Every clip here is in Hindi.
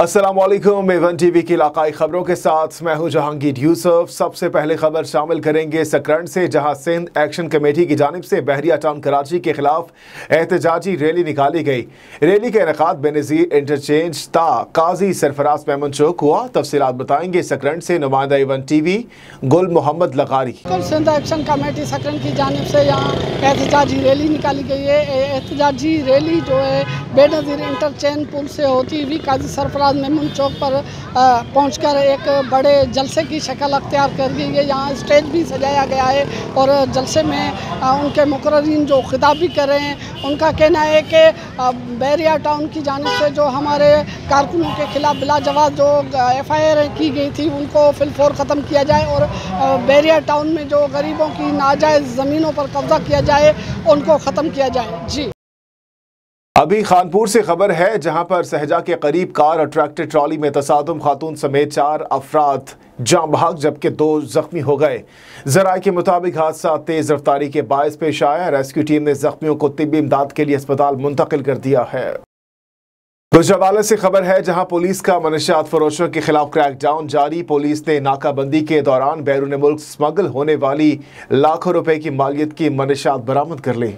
असलम एवन वी की इलाकई खबरों के साथ मैं हूँ जहांगीर यूसुफ सबसे पहले खबर शामिल करेंगे सकरण से जहाँ सिंध एक्शन कमेटी की जानब से बहरिया टाउन कराची के खिलाफ एहतजाजी रैली निकाली गई रैली के इनका बेनज़ीर इंटरचेंज ता काजी सरफराज मेमन चौक हुआ तफसी बताएंगे सकरण से नुमाइंदा Avon T V Gul Mohammad Lagari Sindh action committee Sakrand की जानब से यहाँ एहतजाजी रैली निकाली गई है एहतजाजी रैली जो है बेनज़ीर इंटरचेंज पुल से होती हुई काजी सरफराज बाद मेमन चौक पर पहुंचकर एक बड़े जलसे की शक्ल अख्तियार कर गई है यहाँ स्टेज भी सजाया गया है और जलसे में उनके मुकर्रीन जो खिताब भी कर रहे हैं उनका कहना है कि बैरिया टाउन की जानब से जो हमारे कारकुनों के खिलाफ बिलाजवाब जो एफ आई आर की गई थी उनको फिलफोर ख़त्म किया जाए और बैरिया टाउन में जो गरीबों की नाजायज़ ज़मीनों पर कब्ज़ा किया जाए उनको ख़त्म किया जाए जी अभी खानपुर से खबर है जहां पर सहजा के करीब कार और ट्रैक्टर ट्रॉली में तसादम खातून समेत चार अफराद जाम भाग जबकि दो जख्मी हो गए जराये के मुताबिक हादसा तेज रफ्तारी के बायस पेश आया रेस्क्यू टीम ने जख्मियों को तिबी इमदाद के लिए अस्पताल मुंतकिल कर दिया है गुजरावाला से खबर है जहां पुलिस का मनशात फरोशों के खिलाफ क्रैकडाउन जारी पुलिस ने नाकाबंदी के दौरान बैरून मुल्क स्मगल होने वाली लाखों रुपए की मालियत की मनशात बरामद कर ली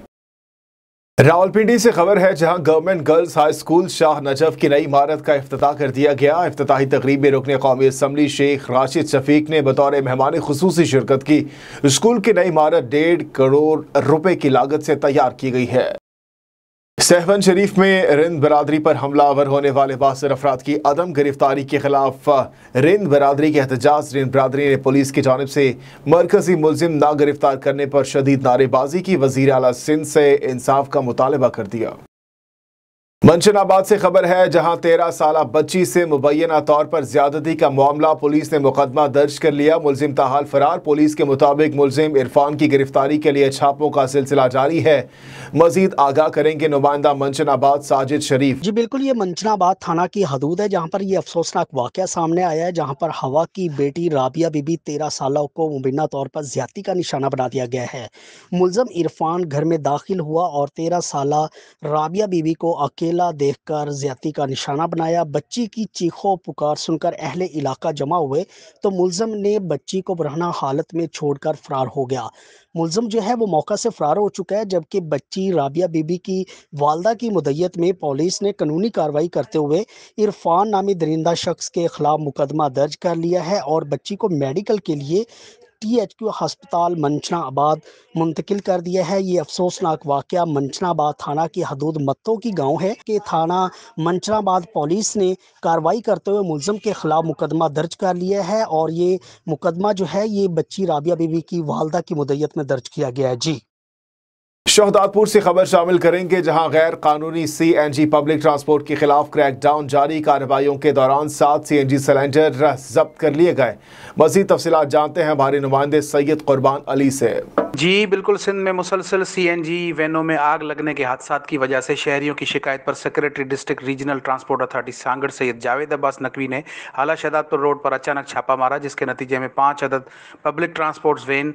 रावलपिंडी से खबर है जहां government girls high school Shah Najaf की नई इमारत का अफ्ताह कर दिया गया अफ्ताही तकरीब में रुकने कौमी असम्बली शेख राशिद शफीक ने बतौर मेहमान खसूसी शिरकत की स्कूल की नई इमारत डेढ़ करोड़ रुपए की लागत से तैयार की गई है सहवन शरीफ में रिंद बरदरी पर हमलावर होने वाले बासर अफराद की अदम गिरफ्तारी के खिलाफ रिंद बरदरी के एहतजाज रिंद बरदरी ने पुलिस की जानब से मरकजी मुलिम ना गिरफ्तार करने पर शदीद नारेबाजी की वजीर अला सिंध से इंसाफ का मुतालबा कर दिया मंशनाबाद से खबर है जहां तेरह साल बच्ची से मुबैना तौर पर ज्यादती का मामला पुलिस ने मुकदमा दर्ज कर लिया मुलिम ताहाल फरार पुलिस के मुताबिक मुलिम इरफान की गिरफ्तारी के लिए छापों का सिलसिला जारी है मजीद आगाह करेंगे नुमाइंदा मंशनाबाद साजिद शरीफ जी बिल्कुल ये मंशनाबाद थाना की हदूद है जहाँ पर यह अफसोसनाक वाक़ सामने आया है जहाँ पर हवा की बेटी राबिया बीबी तेरह साल को मुबैना तौर पर ज्यादा का निशाना बना दिया गया है मुलम इरफान घर में दाखिल हुआ और तेरह साल राबिया बीबी को अकेले अकेला देखकर ज्यादती का निशाना बनाया बच्ची की चीखों पुकार सुनकर अहले इलाका जमा हुए तो मुलजम ने बच्ची को बरहना हालत में छोड़कर फरार हो गया मुलजम जो है वो मौका से फरार हो चुका है जबकि बच्ची राबिया बीबी की वालदा की मुदैत में पुलिस ने कानूनी कार्रवाई करते हुए इरफान नामी दरिंदा शख्स के खिलाफ मुकदमा दर्ज कर लिया है और बच्ची को मेडिकल के लिए टीएचक्यू अस्पताल आबाद मुंतकिल कर दिया है ये अफसोसनाक वाक़ मंचनाबाद थाना की हदूद मत्तों की गांव है कि थाना मंचनाबाद पुलिस ने कार्रवाई करते हुए मुलजम के खिलाफ मुकदमा दर्ज कर लिया है और ये मुकदमा जो है ये बच्ची राबिया बीबी की वालदा की मुदैत में दर्ज किया गया है जी शहदादपुर से खबर शामिल करेंगे जहां गैर कानूनी सीएनजी पब्लिक ट्रांसपोर्ट के खिलाफ क्रैकडाउन जारी कार्रवाइयों के दौरान सात सीएनजी सिलेंडर जब्त कर लिए गए मजीद तफसीत जानते हैं हमारे नुमाइंदे सैयद कुर्बान अली से जी बिल्कुल सिंध में मुसलसल सी एन जी वैनों में आग लगने के हादसा की वजह से शहरियों की शिकायत पर secretary district regional transport authority Sanghar Syed Javed Abbas Naqvi ने आला शहदादपुर रोड पर अचानक छापा मारा जिसके नतीजे में पाँच अदद पब्लिक ट्रांसपोर्ट वैन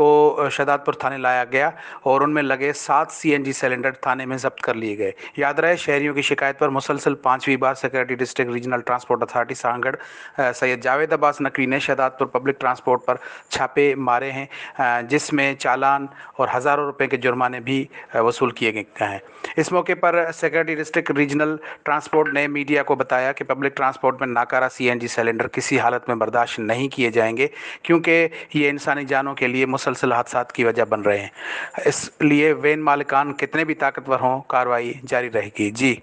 को शदादपुर थाने लाया गया और उनमें लगे सात सी एन जी सिलेंडर थाने में जब्त कर लिए गए याद रहे शहरियों की शिकायत पर मुसलसल पाँचवीं बार secretary district regional transport authority Sanghar Syed Javed Abbas Naqvi ने शदादपुर पब्लिक ट्रांसपोर्ट पर छापे मारे हैं जिसमें चालान और हज़ारों रुपए के जुर्माने भी वसूल किए गए हैं इस मौके पर सेक्रेटरी डिस्ट्रिक्ट रीजनल ट्रांसपोर्ट ने मीडिया को बताया कि पब्लिक ट्रांसपोर्ट में नाकारा सी सिलेंडर किसी हालत में बर्दाश्त नहीं किए जाएंगे क्योंकि ये इंसानी जानों के लिए मुसलसल हादसा की वजह बन रहे हैं इसलिए वेन मालिकान कितने भी ताकतवर हों कार्रवाई जारी रहेगी जी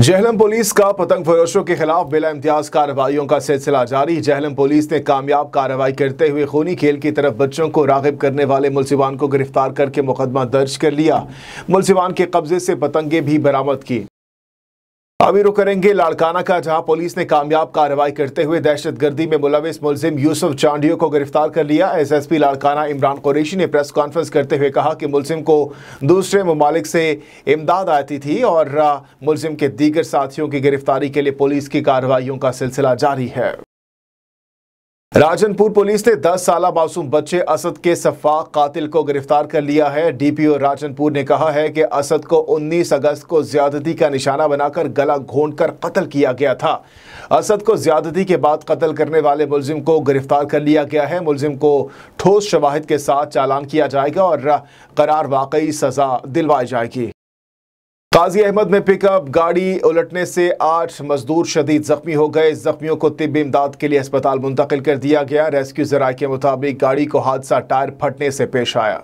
जहलम पुलिस का पतंग फरोशों के खिलाफ बिला इम्तियाज कार्रवाईओं का सिलसिला जारी जहलम पुलिस ने कामयाब कार्रवाई करते हुए खूनी खेल की तरफ बच्चों को रागब करने वाले मुलसिवान को गिरफ्तार करके मुकदमा दर्ज कर लिया मुलसिवान के कब्जे से पतंगे भी बरामद की अभी रुक करेंगे लाड़काना का जहां पुलिस ने कामयाब कार्रवाई करते हुए दहशतगर्दी में मुलविस मुलजिम यूसुफ चांडियो को गिरफ्तार कर लिया एसएसपी लाड़काना इमरान कुरेशी ने प्रेस कॉन्फ्रेंस करते हुए कहा कि मुलजिम को दूसरे ममालिक से इमदाद आती थी और मुलजिम के दीगर साथियों की गिरफ्तारी के लिए पुलिस की कार्रवाइयों का सिलसिला जारी है राजनपुर पुलिस ने 10 साल मासूम बच्चे असद के सफाक कातिल को गिरफ्तार कर लिया है डीपीओ राजनपुर ने कहा है कि असद को 19 अगस्त को ज्यादती का निशाना बनाकर गला घोंट कर कत्ल किया गया था असद को ज्यादती के बाद कत्ल करने वाले मुलजिम को गिरफ्तार कर लिया गया है मुलजिम को ठोस शवाहद के साथ चालान किया जाएगा और करार वाकई सजा दिलवाई जाएगी काजी अहमद में पिकअप गाड़ी उलटने से आठ मजदूर शदीद जख्मी हो गए जख्मियों को तिबी इमदाद के लिए अस्पताल मुंतकिल कर दिया गया रेस्क्यू जराये के मुताबिक गाड़ी को हादसा टायर फटने से पेश आया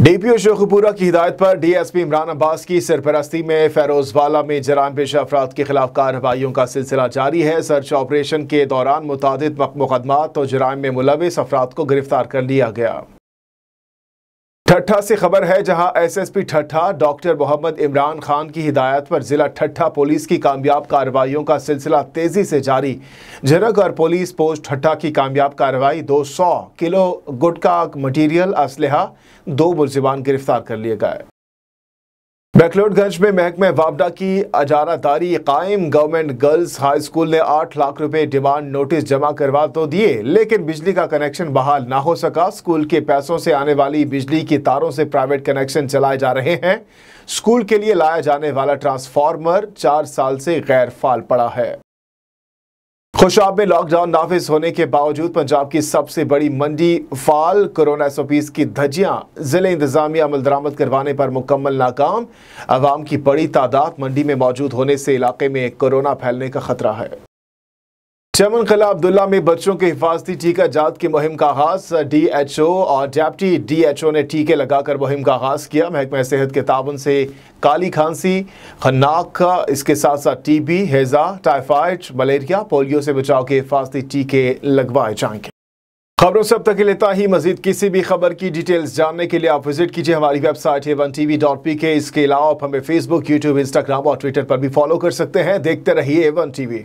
डी पी ओ शेखपुरा की हिदायत पर D S P Imran Abbas की सरपरस्ती में फेरोजवाला में जराम पेशा अफराद के खिलाफ कार्रवाइयों का सिलसिला जारी है सर्च ऑपरेशन के दौरान मुतद मुकदमा और जराम में मुलविस अफराद को गिरफ्तार कर लिया गया ठट्ठा से खबर है जहां एसएसपी ठट्ठा डॉक्टर मोहम्मद इमरान खान की हिदायत पर जिला ठट्ठा पुलिस की कामयाब कार्रवाइयों का सिलसिला तेजी से जारी और पुलिस पोस्ट ठट्ठा की कामयाब कार्रवाई 200 किलो गुटका मटेरियल असलहा दो मुलजिमान गिरफ्तार कर लिए गए बैकलोडगंज में महकमे वापडा की अजारादारी कायम गवर्नमेंट गर्ल्स हाई स्कूल ने आठ लाख रुपए डिमांड नोटिस जमा करवा तो दिए लेकिन बिजली का कनेक्शन बहाल ना हो सका स्कूल के पैसों से आने वाली बिजली की तारों से प्राइवेट कनेक्शन चलाए जा रहे हैं स्कूल के लिए लाया जाने वाला ट्रांसफार्मर चार साल से गैर फाल पड़ा है खुशाब में लॉकडाउन नाफिज होने के बावजूद पंजाब की सबसे बड़ी मंडी फाल कोरोना एस की धज्जियां जिले इंतजामिया अमल दरामद करवाने पर मुकम्मल नाकाम आवाम की बड़ी तादाद मंडी में मौजूद होने से इलाके में कोरोना फैलने का खतरा है चमन कला अब्दुल्ला में बच्चों के हिफाजती टीका जात की मुहिम का आगाज डी एच ओ और डेप्टी डी एच ओ ने टीके लगाकर मुहिम का आगाज किया महकमा सेहत के ताबन से काली खांसी खन्नाक इसके साथ साथ टीबी हेजा टाइफाइड मलेरिया पोलियो से बचाव के हिफाजती टीके लगवाए जाएंगे खबरों से अब तक लेता ही मजीद किसी भी खबर की डिटेल्स जानने के लिए आप विजिट कीजिए हमारी वेबसाइट एवन T V dot P K इसके अलावा आप हमें फेसबुक यूट्यूब इंस्टाग्राम और ट्विटर पर भी फॉलो कर सकते हैं देखते रहिए एवन टी वी